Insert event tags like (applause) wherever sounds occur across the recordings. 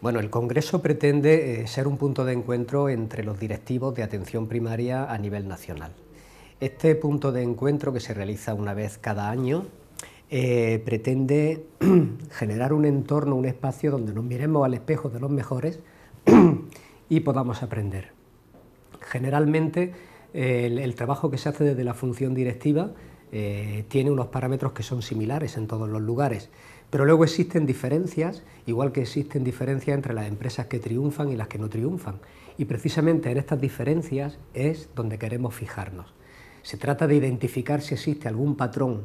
Bueno, el Congreso pretende eh, ser un punto de encuentro entre los directivos de atención primaria a nivel nacional. Este punto de encuentro, que se realiza una vez cada año, eh, pretende (clears throat) generar un entorno, un espacio donde nos miremos al espejo de los mejores (clears throat) y podamos aprender. Generalmente, eh, el trabajo que se hace desde la función directiva eh, tiene unos parámetros que son similares en todos los lugares. Pero luego existen diferencias, igual que existen diferencias entre las empresas que triunfan y las que no triunfan. Y precisamente en estas diferencias es donde queremos fijarnos. Se trata de identificar si existe algún patrón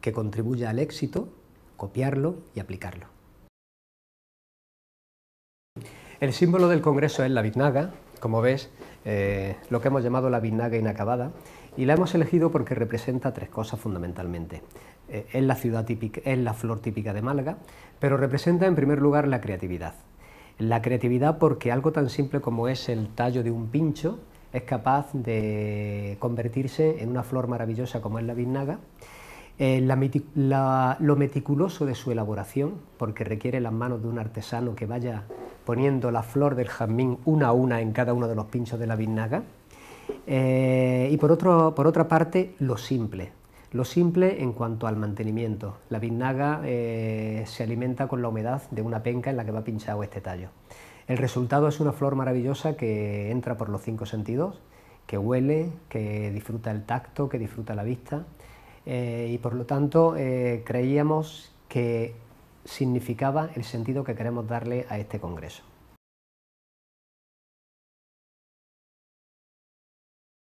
que contribuya al éxito, copiarlo y aplicarlo. El símbolo del Congreso es la Vitnaga como ves, eh, lo que hemos llamado la vinaga inacabada, y la hemos elegido porque representa tres cosas fundamentalmente. Eh, es, la ciudad típica, es la flor típica de Málaga, pero representa en primer lugar la creatividad. La creatividad porque algo tan simple como es el tallo de un pincho es capaz de convertirse en una flor maravillosa como es la vinaga... Eh, lo meticuloso de su elaboración, porque requiere las manos de un artesano que vaya poniendo la flor del jazmín una a una en cada uno de los pinchos de la biznaga. Eh, y por, otro, por otra parte, lo simple. Lo simple en cuanto al mantenimiento. La biznaga eh, se alimenta con la humedad de una penca en la que va pinchado este tallo. El resultado es una flor maravillosa que entra por los cinco sentidos, que huele, que disfruta el tacto, que disfruta la vista. Eh, y por lo tanto, creíamos que significaba el sentido que queremos darle a este Congreso.